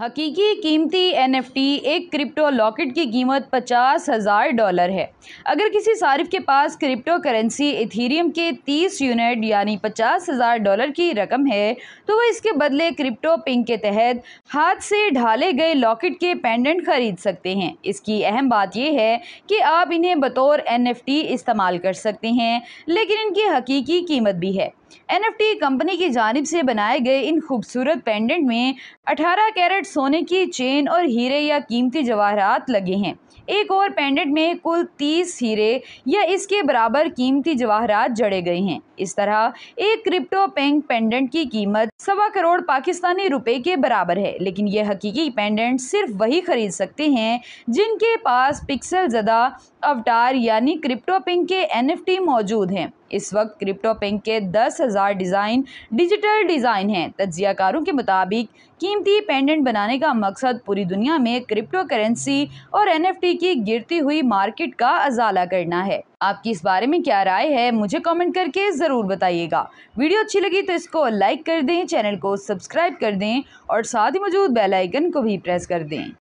हकीकी कीमती एनएफटी एक क्रिप्टो लॉकेट की कीमत पचास हज़ार डॉलर है अगर किसी सारिफ के पास क्रिप्टो करेंसी इथीरियम के तीस यूनिट यानी पचास हज़ार डॉलर की रकम है तो वह इसके बदले क्रिप्टो पिंक के तहत हाथ से ढाले गए लॉकेट के पेंडेंट खरीद सकते हैं इसकी अहम बात यह है कि आप इन्हें बतौर एन इस्तेमाल कर सकते हैं लेकिन इनकी हकीकी कीमत भी है एन एफ़ टी कंपनी की जानब से बनाए गए इन खूबसूरत पेंडेंट में 18 कैरेट सोने की चेन और हीरे या कीमती जवाहरात लगे हैं एक और पेंडेंट में कुल 30 हीरे या इसके बराबर कीमती जवाहरात जड़े गए हैं इस तरह एक क्रिप्टो पेंग पेंडेंट की कीमत सवा करोड़ पाकिस्तानी रुपए के बराबर है लेकिन यह हकीकी पेंडेंट सिर्फ वही खरीद सकते हैं जिनके पास पिक्सल ज़दा अवतार यानी क्रिप्टो पिंग के एन मौजूद हैं इस वक्त क्रिप्टो पिंक के दस हज़ार डिज़ाइन डिजिटल डिज़ाइन हैं तजियाकारों के मुताबिक कीमती पेंडेंट बनाने का मकसद पूरी दुनिया में क्रिप्टो करेंसी और एनएफटी की गिरती हुई मार्केट का अजाला करना है आपकी इस बारे में क्या राय है मुझे कमेंट करके ज़रूर बताइएगा वीडियो अच्छी लगी तो इसको लाइक कर दें चैनल को सब्सक्राइब कर दें और साथ ही मौजूद बेलाइकन को भी प्रेस कर दें